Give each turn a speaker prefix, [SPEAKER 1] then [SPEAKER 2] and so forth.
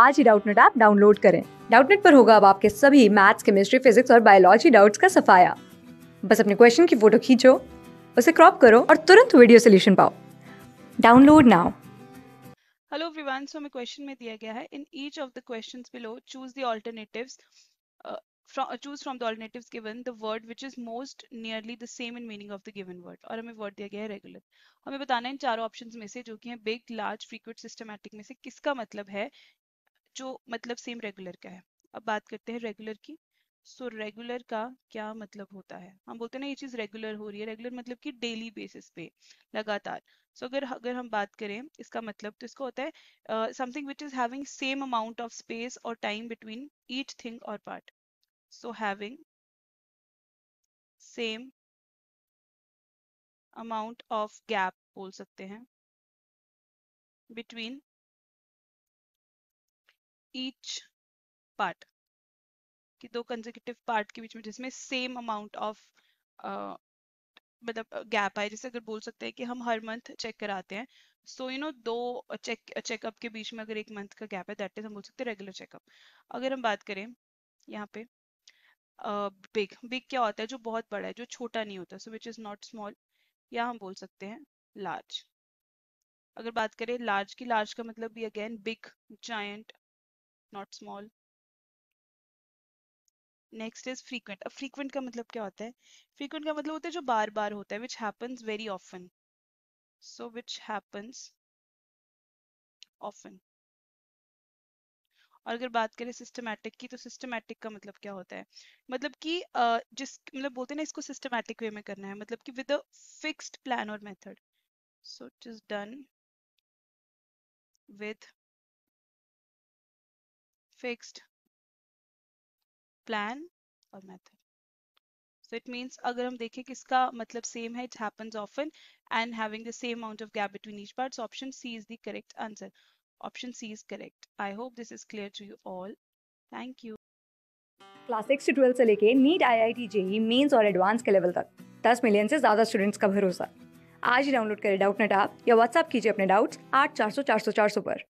[SPEAKER 1] आज ही Doubtnut app download करें डाउटनेट पर होगा अब आपके सभी मैथ्स केमिस्ट्री फिजिक्स और बायोलॉजी डाउट्स का सफाया बस अपने क्वेश्चन की फोटो खींचो उसे क्रॉप करो और तुरंत वीडियो सोल्यूशन पाओ download now
[SPEAKER 2] hello everyone so हमें क्वेश्चन में दिया गया है in each of the questions below choose the alternatives From, uh, choose from the alternatives given the word which is most nearly the same in meaning of the given word और हमें word दिया गया है regular हमें बताना है इन चारों options में से जो कि है बिग लार्ज फ्रीक्वेंट सिस्टमैटिक में से किसका मतलब है जो मतलब सेम रेगुलर का है अब बात करते हैं रेगुलर की सो so, रेगुलर का क्या मतलब होता है हम बोलते हैं ना ये चीज रेगुलर हो रही है रेगुलर मतलब कि डेली बेसिस पे लगातार सो so, अगर अगर हम बात करें इसका मतलब तो इसका होता है something which is having same amount of space और टाइम बिटवीन ईच थिंग और part so having
[SPEAKER 3] same amount of gap बोल सकते हैं बिटवीन ईच पार्ट कि दो कंजर्वेटिव पार्ट के बीच में जिसमें
[SPEAKER 2] सेम अमाउंट ऑफ मतलब गैप आए जैसे अगर बोल सकते हैं कि हम हर मंथ चेक कराते हैं सो यू नो दो चेक चेकअप के बीच में अगर एक मंथ का गैप है दैट इज हम बोल सकते हैं रेगुलर चेकअप अगर हम बात करें यहाँ पे बिग uh, बिग क्या होता है जो बहुत बड़ा है जो छोटा नहीं होता so which is not small या हम बोल सकते हैं लार्ज अगर बात करें लार्ज की लार्ज का मतलब भी again big giant not small next is frequent अब फ्रीक्वेंट का मतलब क्या होता है फ्रीक्वेंट का मतलब होता है जो बार बार होता है which happens very often so which happens often और अगर बात करें सिस्टमैटिक की तो सिस्टमैटिक का मतलब क्या होता है मतलब कि जिस मतलब बोलते हैं ना इसको सिस्टमैटिक वे में करना है मतलब कि विद अ फिक्स्ड प्लान और method
[SPEAKER 3] so it is done with fixed plan और मेथड
[SPEAKER 2] सो इट मींस अगर हम देखें किसका मतलब सेम है it happens often and having the same amount of gap between each parts option C is the correct answer option C is correct I hope this is clear to you all thank you
[SPEAKER 1] class 6 से 12 से लेके NEET IIT JEE mains और advance के level तक 10 million से ज़्यादा students का भरोसा आज ही डाउनलोड करें डाउट नेट ऐप या व्हाट्सएप कीजिए अपने डाउट्स आठ चार सौ चार सौ चार सौ पर